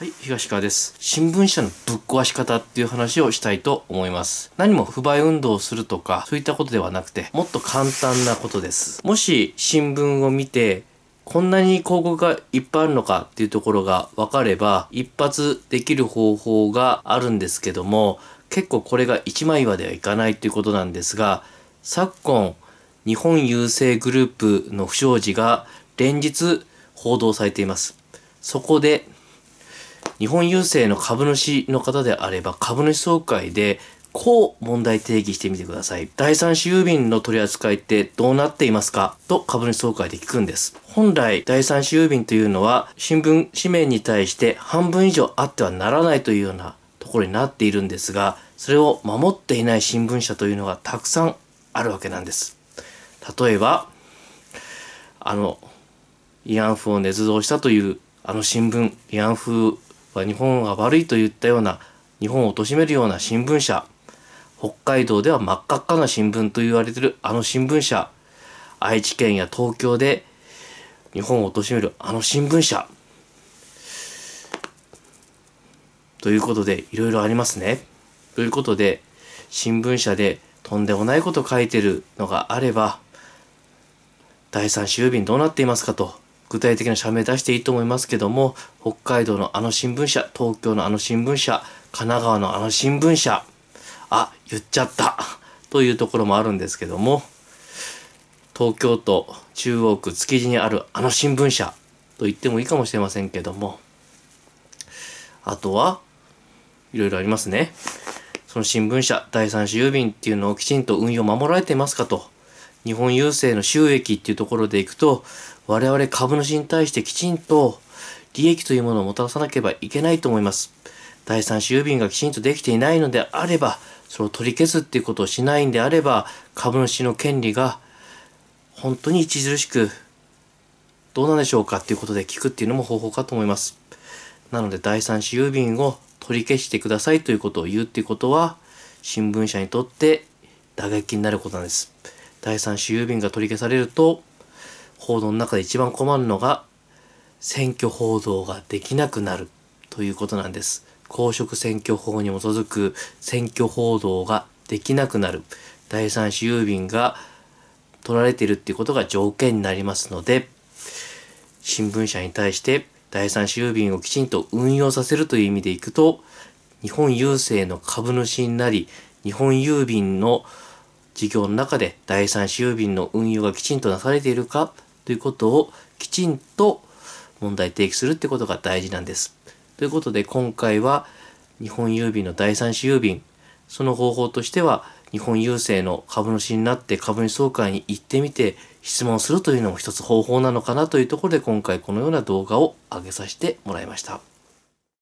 はい、東川です。新聞社のぶっ壊し方っていう話をしたいと思います。何も不買運動をするとか、そういったことではなくて、もっと簡単なことです。もし新聞を見て、こんなに広告がいっぱいあるのかっていうところが分かれば、一発できる方法があるんですけども、結構これが一枚岩ではいかないということなんですが、昨今、日本郵政グループの不祥事が連日報道されています。そこで日本郵政の株主の方であれば株主総会でこう問題提起してみてください。第三種郵便の取り扱いってどうなっていますかと株主総会で聞くんです。本来、第三種郵便というのは新聞紙面に対して半分以上あってはならないというようなところになっているんですが、それを守っていない新聞社というのがたくさんあるわけなんです。例えば、あの、慰安婦を捏造したというあの新聞、慰安婦日本が悪いと言ったような日本を貶めるような新聞社北海道では真っ赤っかな新聞と言われてるあの新聞社愛知県や東京で日本を貶めるあの新聞社ということでいろいろありますね。ということで新聞社でとんでもないこと書いてるのがあれば第三種郵便どうなっていますかと具体的な社名出していいと思いますけども、北海道のあの新聞社、東京のあの新聞社、神奈川のあの新聞社、あ、言っちゃったというところもあるんですけども、東京都中央区築地にあるあの新聞社と言ってもいいかもしれませんけども、あとは、いろいろありますね。その新聞社、第三種郵便っていうのをきちんと運用守られていますかと。日本郵政の収益っていうところでいくと、我々株主に対してきちんと利益というものをもたらさなければいけないと思います。第三種郵便がきちんとできていないのであれば、それを取り消すっていうことをしないんであれば、株主の権利が本当に著しくどうなんでしょうかっていうことで聞くっていうのも方法かと思います。なので第三種郵便を取り消してくださいということを言うっていうことは、新聞社にとって打撃になることなんです。第三種郵便が取り消されると、報道の中で一番困るのが、選挙報道ができなくなるということなんです。公職選挙法に基づく選挙報道ができなくなる。第三種郵便が取られているっていうことが条件になりますので、新聞社に対して第三種郵便をきちんと運用させるという意味でいくと、日本郵政の株主になり、日本郵便の事業の中で第三種郵便の運用がきちんとなされているかということをきちんと問題提起するってことが大事なんです。ということで今回は日本郵便の第三種郵便その方法としては日本郵政の株主になって株主総会に行ってみて質問するというのも一つ方法なのかなというところで今回このような動画を上げさせてもらいました。